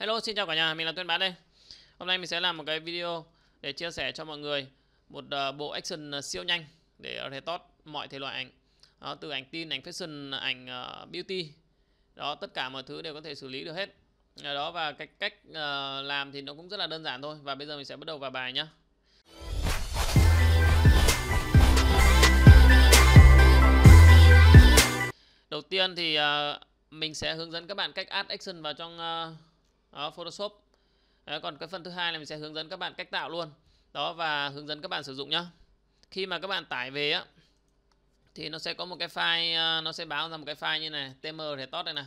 Hello, xin chào cả nhà, mình là Tuyên bá đây. Hôm nay mình sẽ làm một cái video để chia sẻ cho mọi người một uh, bộ action ờ, siêu nhanh để retouch mọi thể loại ảnh. Đó, từ ảnh tin, ảnh fashion, ảnh uh, beauty. Đó, tất cả mọi thứ đều có thể xử lý được hết. Đó và cách cách uh, làm thì nó cũng rất là đơn giản thôi và bây giờ mình sẽ bắt đầu vào bài nhé. Đầu tiên thì uh, mình sẽ hướng dẫn các bạn cách add action vào trong uh, đó, Photoshop đó, còn cái phần thứ hai là mình sẽ hướng dẫn các bạn cách tạo luôn đó và hướng dẫn các bạn sử dụng nhá khi mà các bạn tải về á thì nó sẽ có một cái file à, nó sẽ báo ra một cái file như này tm thể tốt đây nè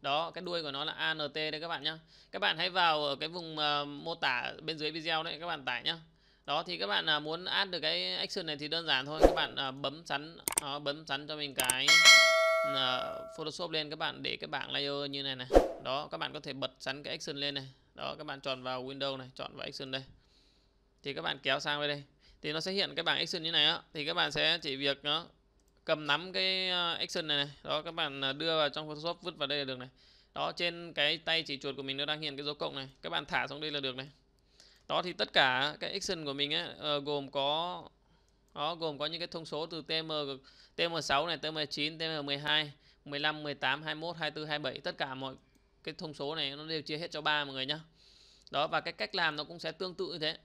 đó cái đuôi của nó là ant đây các bạn nhá các bạn hãy vào ở cái vùng uh, mô tả bên dưới video đấy các bạn tải nhá đó thì các bạn uh, muốn add được cái action này thì đơn giản thôi các bạn uh, bấm sắn uh, bấm sắn cho mình cái Ờ, Photoshop lên các bạn để cái bảng layer như này này đó các bạn có thể bật sẵn cái action lên này đó các bạn chọn vào Windows này chọn vào action đây thì các bạn kéo sang bên đây thì nó sẽ hiện cái bảng action như này á thì các bạn sẽ chỉ việc nó ờ, cầm nắm cái ờ, action này này đó các bạn đưa vào trong Photoshop vứt vào đây là được này đó trên cái tay chỉ chuột của mình nó đang hiện cái dấu cộng này các bạn thả xuống đây là được này đó thì tất cả cái action của mình ấy, gồm có đó gồm có những cái thông số từ TM TM6 này, TM9, TM12, 15, 18, 21, 24, 27 tất cả mọi cái thông số này nó đều chia hết cho ba mọi người nhá. Đó và cái cách làm nó cũng sẽ tương tự như thế.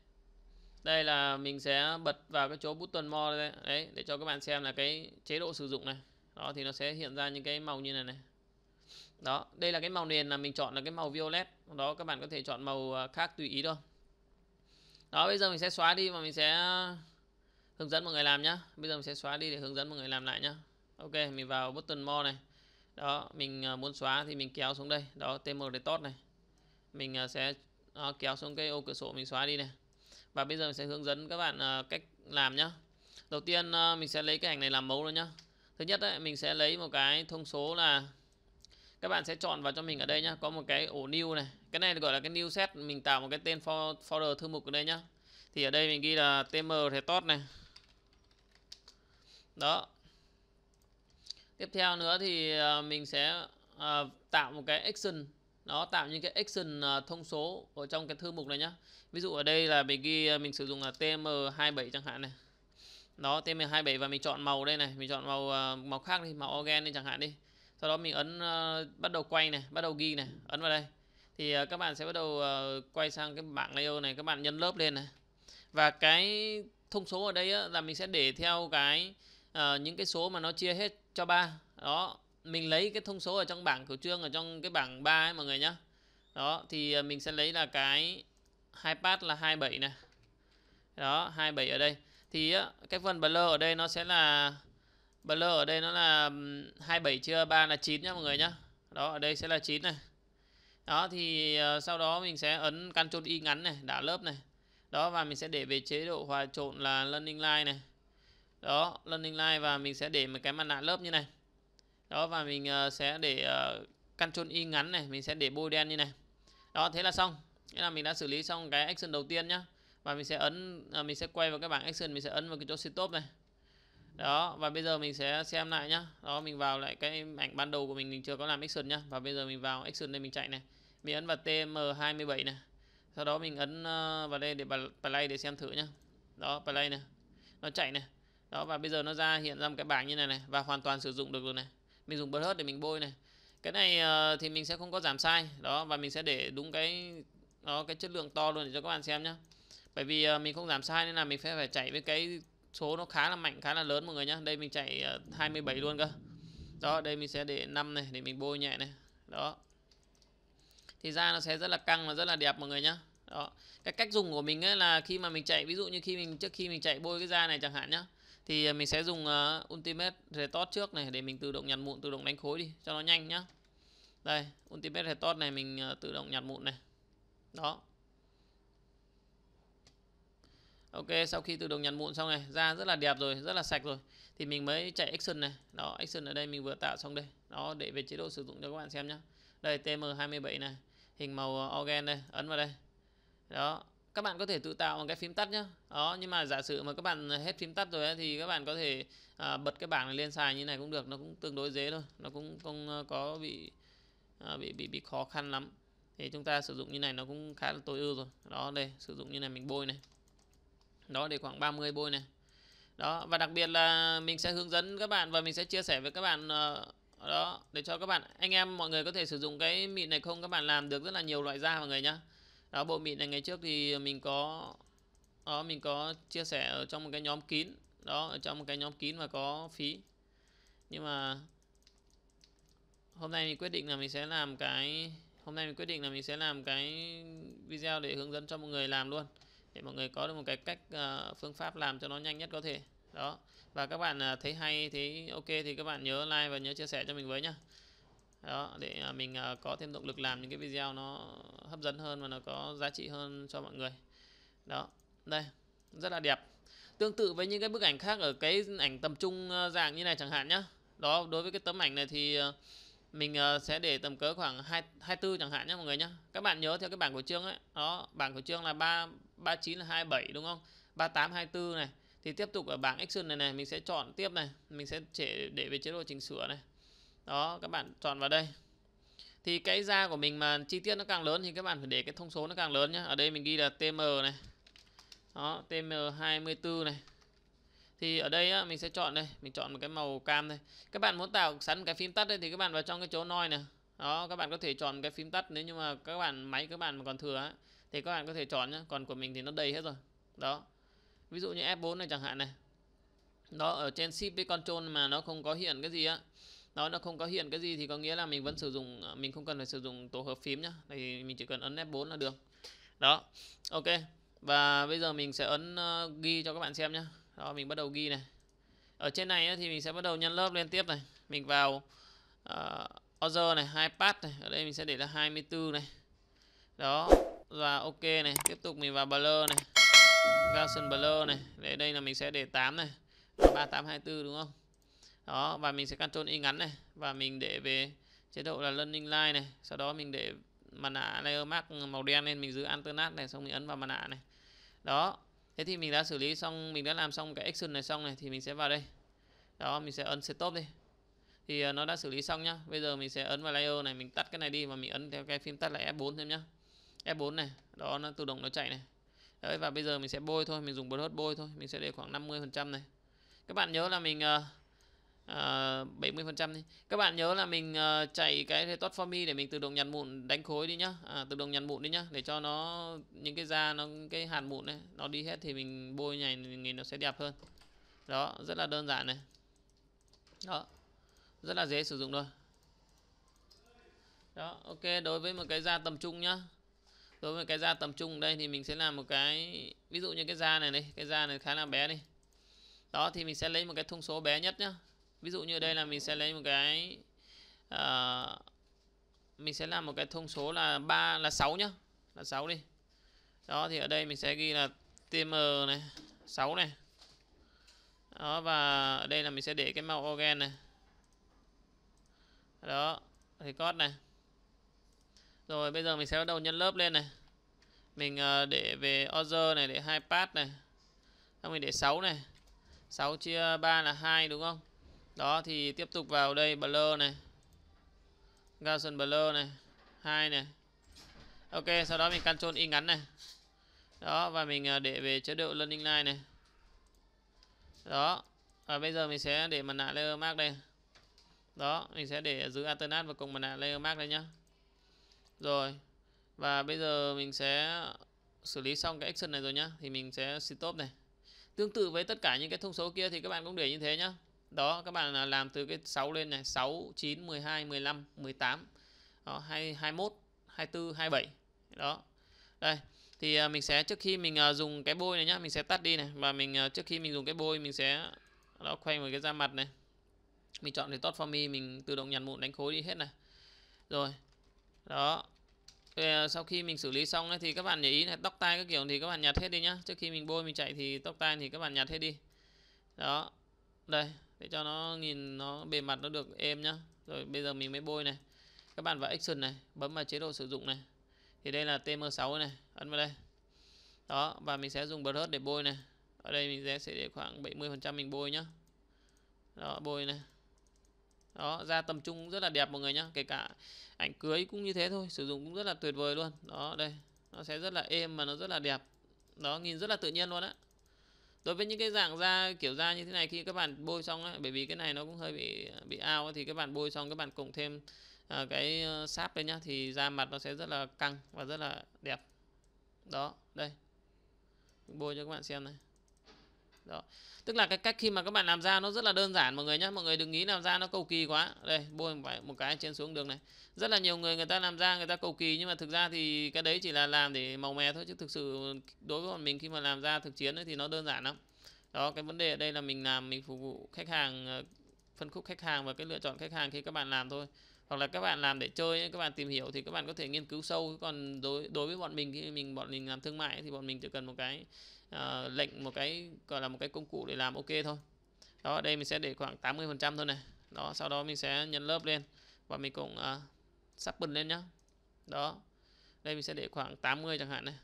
Đây là mình sẽ bật vào cái chỗ button more đây, đấy để cho các bạn xem là cái chế độ sử dụng này. Đó thì nó sẽ hiện ra những cái màu như này này. Đó, đây là cái màu nền là mình chọn là cái màu violet. Đó các bạn có thể chọn màu à, khác tùy ý thôi. Đó bây giờ mình sẽ xóa đi và mình sẽ hướng dẫn mọi người làm nhá bây giờ mình sẽ xóa đi để hướng dẫn mọi người làm lại nhá ok mình vào button more này đó mình ờ, muốn xóa thì mình kéo xuống đây đó tm detox này mình ờ, sẽ đó, kéo xuống cái ô cửa sổ mình xóa đi này và bây giờ mình sẽ hướng dẫn các bạn ờ, cách làm nhá đầu tiên mình sẽ lấy cái ảnh này làm mẫu luôn nhá thứ nhất đấy mình sẽ lấy một cái thông số là các bạn sẽ chọn vào cho mình ở đây nhá có một cái ổ new này cái này gọi là cái new set mình tạo một cái tên folder thư mục ở đây nhá thì ở đây mình ghi là tm thì này đó tiếp theo nữa thì ờ, mình sẽ à, tạo một cái action nó tạo những cái action ờ, thông số ở trong cái thư mục này nhá ví dụ ở đây là mình ghi mình sử dụng là tm27 chẳng hạn này đó tm27 và mình chọn màu đây này mình chọn màu màu khác đi màu organ đi chẳng hạn đi sau đó mình ấn uh, bắt đầu quay này bắt đầu ghi này ấn vào đây thì uh, các bạn sẽ bắt đầu uh, quay sang cái bảng layout này các bạn nhân lớp lên này và cái thông số ở đây á, là mình sẽ để theo cái uh, những cái số mà nó chia hết cho ba đó mình lấy cái thông số ở trong bảng cửu trương ở trong cái bảng 3 ấy mọi người nhá đó thì ờ, mình sẽ lấy là cái hai pass là 27 này đó 27 ở đây thì cái phần blur ở đây nó sẽ là blur ở đây nó là 27 chia 3 là 9 nhá mọi người nhá đó ở đây sẽ là 9 này đó thì ờ, sau đó mình sẽ ấn Ctrl Y ngắn này đã lớp này đó và mình sẽ để về chế độ hòa trộn là learning line này đó learning line và mình sẽ để một cái mặt nạ lớp như này đó và mình ờ, sẽ để uh, Ctrl Y ngắn này mình sẽ để bôi đen như này đó thế là xong thế là mình đã xử lý xong cái action đầu tiên nhá và mình sẽ ấn ờ, mình sẽ quay vào cái bảng action mình sẽ ấn vào cái chỗ stop này đó và bây giờ mình sẽ xem lại nhá đó mình vào lại cái ảnh ban đầu của mình mình chưa có làm action nhá và bây giờ mình vào action đây mình chạy này mình ấn vào TM27 này sau đó mình ấn vào đây để play để xem thử nhá đó play này nó chạy này đó và bây giờ nó ra hiện ra một cái bảng như này này và hoàn toàn sử dụng được rồi này mình dùng bớt để mình bôi này cái này ờ, thì mình sẽ không có giảm sai đó và mình sẽ để đúng cái nó cái chất lượng to luôn để cho các bạn xem nhá, bởi vì ờ, mình không giảm sai nên là mình sẽ phải chạy với cái số nó khá là mạnh khá là lớn mọi người nhá, đây mình chạy 27 ờ, luôn cơ đó đây mình sẽ để 5 này để mình bôi nhẹ này đó thì da nó sẽ rất là căng và rất là đẹp mọi người nhá, đó cái cách dùng của mình ấy là khi mà mình chạy ví dụ như khi mình trước khi mình chạy bôi cái da này chẳng hạn nhá thì à, mình sẽ dùng uh, ultimate retort trước này để mình tự động nhặt mụn tự động đánh khối đi cho nó nhanh nhá đây ultimate retort này mình uh, tự động nhặt mụn này đó ok sau khi tự động nhặt mụn xong này ra rất là đẹp rồi rất là sạch rồi thì mình mới chạy action này đó action ở đây mình vừa tạo xong đây đó để về chế độ sử dụng cho các bạn xem nhá đây tm 27 này hình màu organ đây ấn vào đây đó các bạn có thể tự tạo bằng cái phím tắt nhé đó nhưng mà giả sử mà các bạn hết phím tắt rồi ấy, thì các bạn có thể à, bật cái bảng này lên xài như này cũng được nó cũng tương đối dễ thôi nó cũng không ờ, có bị à, bị bị bị khó khăn lắm thì chúng ta sử dụng như này nó cũng khá là tối ưu rồi đó đây sử dụng như này mình bôi này đó để khoảng 30 bôi này đó và đặc biệt là mình sẽ hướng dẫn các bạn và mình sẽ chia sẻ với các bạn ờ, đó để cho các bạn anh em mọi người có thể sử dụng cái mịn này không các bạn làm được rất là nhiều loại da mọi người nhá đó bộ mịn này ngày trước thì mình có đó mình có chia sẻ ở trong một cái nhóm kín đó ở trong một cái nhóm kín mà có phí nhưng mà hôm nay mình quyết định là mình sẽ làm cái hôm nay mình quyết định là mình sẽ làm cái video để hướng dẫn cho mọi người làm luôn để mọi người có được một cái cách uh, phương pháp làm cho nó nhanh nhất có thể đó và các bạn ờ, thấy hay thấy ok thì các bạn nhớ like và nhớ chia sẻ cho mình với nhá đó để à, mình à, có thêm động lực làm những cái video nó hấp dẫn hơn và nó có giá trị hơn cho mọi người đó đây rất là đẹp tương tự với những cái bức ảnh khác ở cái ảnh tầm trung à, dạng như này chẳng hạn nhá đó đối với cái tấm ảnh này thì mình sẽ để tầm cỡ khoảng 2, 24 chẳng hạn nhé mọi người nhé Các bạn nhớ theo cái bảng của Trương ấy đó bảng của Trương là 3, 39 là 27 đúng không 38 24 này thì tiếp tục ở bảng action này này mình sẽ chọn tiếp này mình sẽ để về chế độ chỉnh sửa này đó các bạn chọn vào đây thì cái da của mình mà chi tiết nó càng lớn thì các bạn phải để cái thông số nó càng lớn nhé ở đây mình ghi là tm này đó tm 24 này thì ở đây á, mình sẽ chọn đây mình chọn một cái màu cam đây các bạn muốn tạo sẵn cái phím tắt đây thì các bạn vào trong cái chỗ noi này đó các bạn có thể chọn cái phím tắt nếu như mà các bạn máy các bạn mà còn thừa á, thì các bạn có thể chọn nhé còn của mình thì nó đầy hết rồi đó ví dụ như F4 này chẳng hạn này đó ở trên ship với control mà nó không có hiện cái gì á đó nó không có hiện cái gì thì có nghĩa là mình vẫn sử dụng à, mình không cần phải sử dụng tổ hợp phím nhá thì mình chỉ cần ấn F4 là được đó ok và bây giờ mình sẽ ấn ờ, ghi cho các bạn xem nhá đó mình bắt đầu ghi này ở trên này thì mình sẽ bắt đầu nhân lớp lên tiếp này mình vào uh, order này hai pass này ở đây mình sẽ để là 24 này đó và ok này tiếp tục mình vào blur này Gaussian blur này để đây là mình sẽ để 8 này 3824 đúng không đó và mình sẽ control y ngắn này và mình để về chế độ là learning line này sau đó mình để mặt nạ layer mask màu đen lên mình giữ alternate này xong mình ấn vào mặt nạ này đó thế thì mình đã xử lý xong mình đã làm xong cái action này xong này thì mình sẽ vào đây đó mình sẽ ấn setup đi thì ờ, nó đã xử lý xong nhá bây giờ mình sẽ ấn vào layer này mình tắt cái này đi và mình ấn theo cái phím tắt là F4 thêm nhá F4 này đó nó tự động nó chạy này đấy và bây giờ mình sẽ bôi thôi mình dùng bột hớt bôi thôi mình sẽ để khoảng 50 phần trăm này các bạn nhớ là mình uh, uh, ờ, 70% đi. Các bạn nhớ là mình uh, chạy cái retort for me để mình tự động nhặt mụn đánh khối đi nhá, à, tự động nhặt mụn đi nhá để cho nó những cái da nó cái hạt mụn này nó đi hết thì mình bôi này nhìn nó sẽ đẹp hơn. Đó, rất là đơn giản này. Đó. Rất là dễ sử dụng thôi. Đó, ok, đối với một cái da tầm trung nhá. Đối với cái da tầm trung đây thì mình sẽ làm một cái ví dụ như cái da này này, cái da này khá là bé đi. Đó thì mình sẽ lấy một cái thông số bé nhất nhá ví dụ như đây là mình sẽ lấy một cái uh, mình sẽ làm một cái thông số là ba là 6 nhá là 6 đi đó thì ở đây mình sẽ ghi là tm này 6 này đó và ở đây là mình sẽ để cái màu organ này đó thì code này rồi bây giờ mình sẽ bắt đầu nhân lớp lên này mình uh, để về order này để hai pass này xong mình để 6 này 6 chia 3 là 2 đúng không đó thì tiếp tục vào đây blur này Gaussian blur này hai này ok sau đó mình Ctrl y ngắn này đó và mình à, để về chế độ learning line này đó và bây giờ mình sẽ để mặt nạ layer mark đây đó mình sẽ để giữ alternate và cùng mặt nạ layer mark đây nhá rồi và bây giờ mình sẽ xử lý xong cái action này rồi nhá thì mình sẽ stop này tương tự với tất cả những cái thông số kia thì các bạn cũng để như thế nhá đó các bạn à, làm từ cái 6 lên này 6 9 12 15 18 đó, 2, 21 24 27 đó đây thì à, mình sẽ trước khi mình à, dùng cái bôi này nhá mình sẽ tắt đi này và mình trước khi mình dùng cái bôi mình sẽ đó khoanh vào cái da mặt này mình chọn resort for me mình tự động nhặt mụn đánh khối đi hết này rồi đó sau khi mình xử lý xong ấy, thì các bạn để ý là tóc tai các kiểu thì các bạn nhặt hết đi nhá trước khi mình bôi mình chạy thì tóc tai thì các bạn nhặt hết đi đó đây để cho nó nhìn nó bề mặt nó được êm nhá rồi bây giờ mình mới bôi này các bạn vào action này bấm vào chế độ sử dụng này thì đây là TM6 này ấn vào đây đó và mình sẽ dùng brush để bôi này ở đây mình sẽ để khoảng 70% mình bôi nhá đó bôi này đó ra tầm trung rất là đẹp mọi người nhá kể cả ảnh cưới cũng như thế thôi sử dụng cũng rất là tuyệt vời luôn đó đây nó sẽ rất là êm mà nó rất là đẹp đó nhìn rất là tự nhiên luôn á đối với những cái dạng da kiểu da như thế này khi các bạn bôi xong ấy, bởi vì cái này nó cũng hơi bị bị ao á, thì các bạn bôi xong các bạn cộng thêm à, cái ờ, sáp lên nhá thì da mặt nó sẽ rất là căng và rất là đẹp đó đây bôi cho các bạn xem này đó tức là cái cách khi mà các bạn làm ra nó rất là đơn giản mọi người nhé mọi người đừng nghĩ làm ra nó cầu kỳ quá đây bôi một cái, trên xuống đường này rất là nhiều người người ta làm ra người ta cầu kỳ nhưng mà thực ra thì cái đấy chỉ là làm để màu mè thôi chứ thực sự đối với bọn mình khi mà làm ra thực chiến ấy, thì nó đơn giản lắm đó cái vấn đề ở đây là mình làm mình phục vụ khách hàng ờ, phân khúc khách hàng và cái lựa chọn khách hàng khi các bạn làm thôi hoặc là các bạn làm để chơi các bạn tìm hiểu thì các bạn có thể nghiên cứu sâu còn đối đối với bọn mình khi mình bọn mình làm thương mại thì bọn mình chỉ cần một cái uh, lệnh một cái gọi là một cái công cụ để làm ok thôi đó ở đây mình sẽ để khoảng 80 phần trăm thôi này đó sau đó mình sẽ nhân lớp lên và mình cũng uh, sắp bật lên nhá đó đây mình sẽ để khoảng 80 chẳng hạn này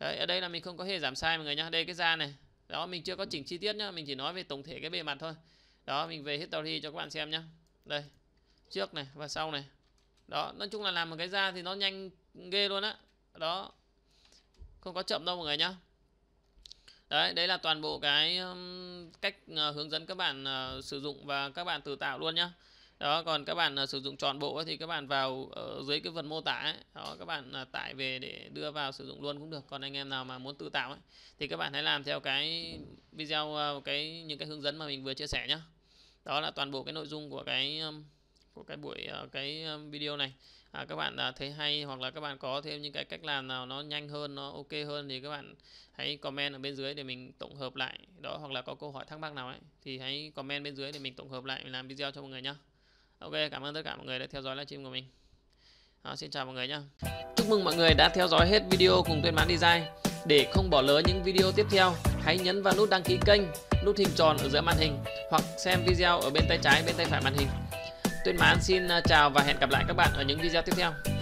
Đấy, ở đây là mình không có hề giảm sai mọi người nhá đây cái da này đó mình chưa có chỉnh chi tiết nhá mình chỉ nói về tổng thể cái bề mặt thôi đó mình về history cho các bạn xem nhá đây trước này và sau này đó nói chung là làm một cái da thì nó nhanh ghê luôn á đó. đó không có chậm đâu mọi người nhá đấy đấy là toàn bộ cái um, cách ờ, hướng dẫn các bạn ờ, sử dụng và các bạn tự tạo luôn nhá đó còn các bạn ờ, sử dụng trọn bộ thì các bạn vào dưới cái phần mô tả ấy, đó các bạn tải về để đưa vào sử dụng luôn cũng được còn anh em nào mà muốn tự tạo ấy, thì các bạn hãy làm theo cái video cái những cái hướng dẫn mà mình vừa chia sẻ nhá đó là toàn bộ cái nội dung của cái um, của cái buổi ờ, cái ờ, video này à, các bạn à, thấy hay hoặc là các bạn có thêm những cái cách làm nào nó nhanh hơn nó ok hơn thì các bạn hãy comment ở bên dưới để mình tổng hợp lại đó hoặc là có câu hỏi thắc mắc nào ấy thì hãy comment bên dưới để mình tổng hợp lại mình làm video cho mọi người nhá ok cảm ơn tất cả mọi người đã theo dõi livestream của mình à, xin chào mọi người nhá chúc mừng mọi người đã theo dõi hết video cùng tuyên bán design để không bỏ lỡ những video tiếp theo hãy nhấn vào nút đăng ký kênh nút hình tròn ở giữa màn hình hoặc xem video ở bên tay trái bên tay phải màn hình Tuyên Mãn xin ờ, chào và hẹn gặp lại các bạn ở những video tiếp theo